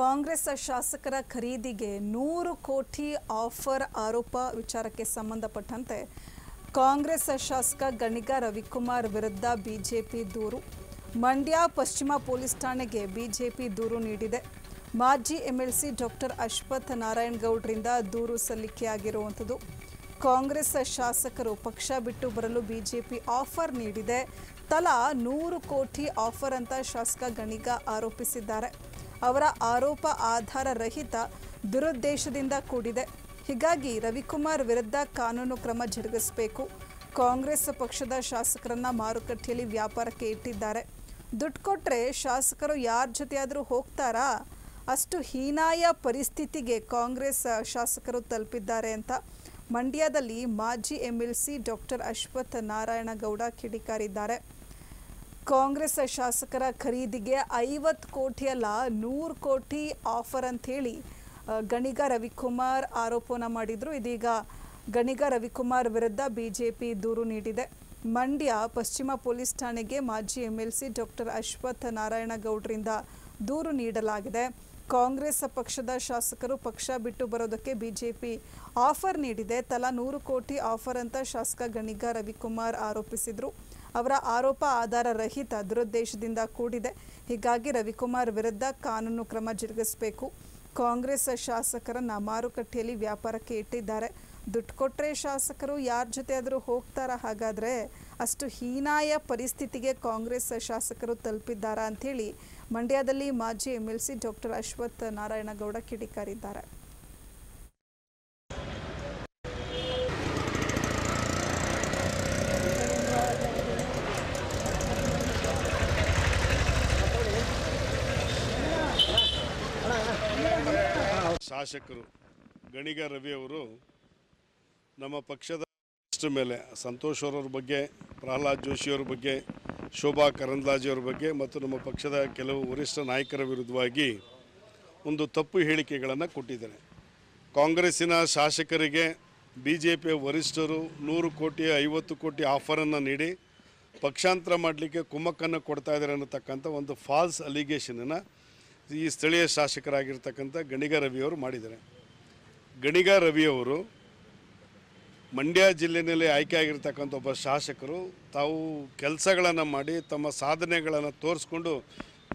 ಕಾಂಗ್ರೆಸ್ ಶಾಸಕರ ಖರೀದಿಗೆ ನೂರು ಕೋಟಿ ಆಫರ್ ಆರೋಪ ವಿಚಾರಕ್ಕೆ ಸಂಬಂಧಪಟ್ಟಂತೆ ಕಾಂಗ್ರೆಸ್ ಶಾಸಕ ಗಣಿಗ ರವಿಕುಮಾರ್ ವಿರುದ್ಧ ಬಿಜೆಪಿ ದೂರು ಮಂಡ್ಯ ಪಶ್ಚಿಮ ಪೊಲೀಸ್ ಠಾಣೆಗೆ ಬಿಜೆಪಿ ದೂರು ನೀಡಿದೆ ಮಾಜಿ ಎಂಎಲ್ಸಿ ಡಾಕ್ಟರ್ ಅಶ್ವಥ್ ನಾರಾಯಣಗೌಡರಿಂದ ದೂರು ಸಲ್ಲಿಕೆಯಾಗಿರುವಂಥದ್ದು ಕಾಂಗ್ರೆಸ್ ಶಾಸಕರು ಪಕ್ಷ ಬಿಟ್ಟು ಬರಲು ಬಿಜೆಪಿ ಆಫರ್ ನೀಡಿದೆ ತಲಾ ನೂರು ಕೋಟಿ ಆಫರ್ ಅಂತ ಶಾಸಕ ಗಣಿಗ ಆರೋಪಿಸಿದ್ದಾರೆ ಅವರ ಆರೋಪ ಆಧಾರ ರಹಿತ ದುರುದ್ದೇಶದಿಂದ ಕೂಡಿದೆ ಹೀಗಾಗಿ ರವಿಕುಮಾರ್ ವಿರುದ್ಧ ಕಾನೂನು ಕ್ರಮ ಜರುಗಿಸಬೇಕು ಕಾಂಗ್ರೆಸ್ ಪಕ್ಷದ ಶಾಸಕರನ್ನ ಮಾರುಕಟ್ಟೆಯಲ್ಲಿ ವ್ಯಾಪಾರಕ್ಕೆ ಇಟ್ಟಿದ್ದಾರೆ ದುಡ್ಡು ಕೊಟ್ಟರೆ ಶಾಸಕರು ಯಾರ ಜೊತೆಯಾದರೂ ಹೋಗ್ತಾರಾ ಅಷ್ಟು ಹೀನಾಯ ಪರಿಸ್ಥಿತಿಗೆ ಕಾಂಗ್ರೆಸ್ ಶಾಸಕರು ತಲುಪಿದ್ದಾರೆ ಅಂತ ಮಂಡ್ಯದಲ್ಲಿ ಮಾಜಿ M L C doctor Ashwath Narayanagowda ಕಿಡಿಕಾರಿದ್ದಾರೆ ಕಾಂಗ್ರೆಸ್ ಶಾಸಕರ ಖರೀದಿಗೆ ಐವತ್ತು ಕೋಟಿಯಲ್ಲ ನೂರು ಕೋಟಿ ಆಫರ್ ಅಂತ ಹೇಳಿ ಗಣಿಗ ರವಿಕುಮಾರ್ ಆರೋಪನ ಮಾಡಿದರು ಇದೀಗ ಗಣಿಗ ರವಿಕುಮಾರ್ ವಿರುದ್ಧ ಬಿ ಜೆ ಪಿ ದೂರು ನೀಡಿದೆ ಮಂಡ್ಯ ಪಶ್ಚಿಮ ಪೊಲೀಸ್ ಠಾಣೆಗೆ ಮಾಜಿ M L C doctor Ashwath ನಾರಾಯಣಗೌಡರಿಂದ ದೂರು ನೀಡಲಾಗಿದೆ ಕಾಂಗ್ರೆಸ್ ಪಕ್ಷದ ಶಾಸಕರು ಪಕ್ಷ ಬಿಟ್ಟು ಬರೋದಕ್ಕೆ ಬಿ ಜೆ ಪಿ ಆಫರ್ ನೀಡಿದೆ ತಲಾ ನೂರು ಕೋಟಿ ಆಫರ್ ಅಂತ ಶಾಸಕ ಗಣಿಗ ರವಿಕುಮಾರ್ ಆರೋಪಿಸಿದರು ಅವರ ಆರೋಪ ಆಧಾರ ರಹಿತ ದುರುದ್ದೇಶದಿಂದ ಕೂಡಿದೆ ಹೀಗಾಗಿ ರವಿಕುಮಾರ್ ವಿರುದ್ಧ ಕಾನೂನು ಕ್ರಮ ಜರುಗಿಸಬೇಕು ಕಾಂಗ್ರೆಸ್ ಶಾಸಕರನ್ನು ಮಾರುಕಟ್ಟೆಯಲ್ಲಿ ವ್ಯಾಪಾರಕ್ಕೆ ಇಟ್ಟಿದ್ದಾರೆ ದುಡ್ಡು ಕೊಟ್ಟರೆ ಶಾಸಕರು ಯಾರ ಜೊತೆ ಆದರೂ ಹೋಗ್ತಾರಾ ಹಾಗಾದರೆ ಅಷ್ಟು ಹೀನಾಯ ಪರಿಸ್ಥಿತಿಗೆ ಕಾಂಗ್ರೆಸ್ ಶಾಸಕರು ತಲುಪಿದ್ದಾರಾ ಅಂಥೇಳಿ ಮಂಡ್ಯದಲ್ಲಿ ಮಾಜಿ M L C doctor Ashwath Narayanagowda ಕಿಡಿಕಾರಿದ್ದಾರೆ ಶಾಸಕರು ಗಣಿಗ ರವಿಯವರು ನಮ್ಮ ಪಕ್ಷದ ಮೇಲೆ ಸಂತೋಷ್ ಅವರವ್ರ ಬಗ್ಗೆ ಪ್ರಹ್ಲಾದ್ ಜೋಶಿಯವ್ರ ಬಗ್ಗೆ ಶೋಭಾ ಕರಂದ್ಲಾಜೆಯವ್ರ ಬಗ್ಗೆ ಮತ್ತು ನಮ್ಮ ಪಕ್ಷದ ಕೆಲವು ವರಿಷ್ಠ ನಾಯಕರ ವಿರುದ್ಧವಾಗಿ ಒಂದು ತಪ್ಪು ಹೇಳಿಕೆಗಳನ್ನು ಕೊಟ್ಟಿದ್ದಾರೆ ಕಾಂಗ್ರೆಸ್ಸಿನ ಶಾಸಕರಿಗೆ ಬಿ ಜೆ ಪಿಯ ವರಿಷ್ಠರು ನೂರು ಕೋಟಿ ಐವತ್ತು ಕೋಟಿ ಆಫರನ್ನು ನೀಡಿ ಪಕ್ಷಾಂತರ ಮಾಡಲಿಕ್ಕೆ ಕುಮ್ಮಕ್ಕನ್ನು ಕೊಡ್ತಾ ಇದ್ದಾರೆ ಅನ್ನತಕ್ಕಂಥ ಒಂದು ಫಾಲ್ಸ್ ಅಲಿಗೇಷನನ್ನು ಈ ಸ್ಥಳೀಯ ಶಾಸಕರಾಗಿರ್ತಕ್ಕಂಥ ಗಣಿಗ ರವಿಯವರು ಮಾಡಿದ್ದಾರೆ ಗಣಿಗ ರವಿಯವರು ಮಂಡ್ಯ ಜಿಲ್ಲೆಯಲ್ಲಿ ಆಗಿರ್ತಕ್ಕಂಥ ಒಬ್ಬ ಶಾಸಕರು ತಾವು ಕೆಲಸಗಳನ್ನು ಮಾಡಿ ತಮ್ಮ ಸಾಧನೆಗಳನ್ನು ತೋರಿಸ್ಕೊಂಡು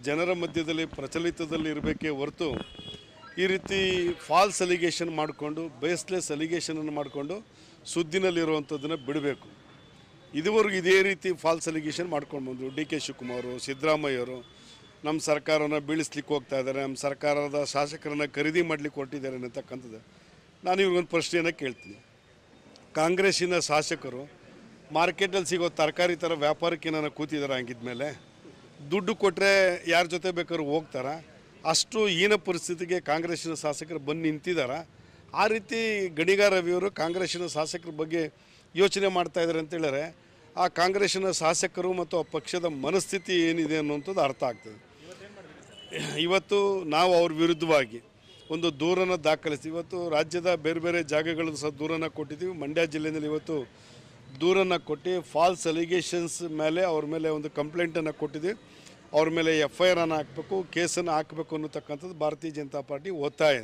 ಜನರ ಮಧ್ಯದಲ್ಲಿ ಪ್ರಚಲಿತದಲ್ಲಿ ಇರಬೇಕೇ ಹೊರತು ಈ ರೀತಿ ಫಾಲ್ಸ್ ಅಲಿಗೇಷನ್ ಮಾಡಿಕೊಂಡು ಬೇಸ್ಲೆಸ್ ಅಲಿಗೇಷನನ್ನು ಮಾಡಿಕೊಂಡು ಸುದ್ದಿನಲ್ಲಿರುವಂಥದ್ದನ್ನು ಬಿಡಬೇಕು ಇದುವರೆಗೂ ಇದೇ ರೀತಿ ಫಾಲ್ಸ್ ಅಲಿಗೇಷನ್ ಮಾಡ್ಕೊಂಡು ಬಂದರು ಡಿ ಕೆ ಶಿವಕುಮಾರು ಸಿದ್ದರಾಮಯ್ಯವರು ನಮ್ಮ ಸರ್ಕಾರನ ಬೀಳಿಸ್ಲಿಕ್ಕೆ ಹೋಗ್ತಾ ಇದ್ದಾರೆ ನಮ್ಮ ಸರ್ಕಾರದ ಶಾಸಕರನ್ನು ಖರೀದಿ ಮಾಡಲಿಕ್ಕೆ ಹೊರಟಿದ್ದಾರೆ ಅನ್ನತಕ್ಕಂಥದ್ದು ನಾನು ಇವ್ರಿಗೊಂದು ಪ್ರಶ್ನೆಯನ್ನು ಕೇಳ್ತೀನಿ ಕಾಂಗ್ರೆಸ್ಸಿನ ಶಾಸಕರು ಮಾರ್ಕೆಟಲ್ಲಿ ಸಿಗೋ ತರಕಾರಿ ಥರ ವ್ಯಾಪಾರಕ್ಕೆ ನಾನು ಕೂತಿದ್ದಾರೆ ಹಂಗಿದ್ಮೇಲೆ ದುಡ್ಡು ಕೊಟ್ಟರೆ ಯಾರ ಜೊತೆ ಬೇಕಾದ್ರು ಹೋಗ್ತಾರ ಅಷ್ಟು ಈನ ಪರಿಸ್ಥಿತಿಗೆ ಕಾಂಗ್ರೆಸ್ಸಿನ ಶಾಸಕರು ಬಂದು ನಿಂತಿದ್ದಾರ ಆ ರೀತಿ ಗಣಿಗಾರ ರವಿಯವರು ಕಾಂಗ್ರೆಸ್ಸಿನ ಶಾಸಕರ ಬಗ್ಗೆ ಯೋಚನೆ ಮಾಡ್ತಾ ಇದ್ದಾರೆ ಅಂತೇಳಿದ್ರೆ ಆ ಕಾಂಗ್ರೆಸ್ಸಿನ ಶಾಸಕರು ಮತ್ತು ಆ ಪಕ್ಷದ ಮನಸ್ಥಿತಿ ಏನಿದೆ ಅನ್ನುವಂಥದ್ದು ಅರ್ಥ ಆಗ್ತದೆ ಇವತ್ತು ನಾವು ಅವ್ರ ವಿರುದ್ಧವಾಗಿ ಒಂದು ದೂರನ್ನು ದಾಖಲಿಸಿ ಇವತ್ತು ರಾಜ್ಯದ ಬೇರೆ ಬೇರೆ ಜಾಗಗಳಲ್ಲೂ ಸಹ ದೂರನ್ನು ಕೊಟ್ಟಿದ್ದೀವಿ ಮಂಡ್ಯ ಜಿಲ್ಲೆಯಲ್ಲಿ ಇವತ್ತು ದೂರನ್ನು ಕೊಟ್ಟು ಫಾಲ್ಸ್ ಅಲಿಗೇಷನ್ಸ್ ಮೇಲೆ ಅವ್ರ ಮೇಲೆ ಒಂದು ಕಂಪ್ಲೇಂಟನ್ನು ಕೊಟ್ಟಿದ್ದೀವಿ ಅವ್ರ ಮೇಲೆ ಎಫ್ ಐ ಆರ್ ಅನ್ನು ಹಾಕಬೇಕು ಕೇಸನ್ನು ಹಾಕಬೇಕು ಅನ್ನತಕ್ಕಂಥದ್ದು ಭಾರತೀಯ ಜನತಾ ಪಾರ್ಟಿ ಒತ್ತಾಯ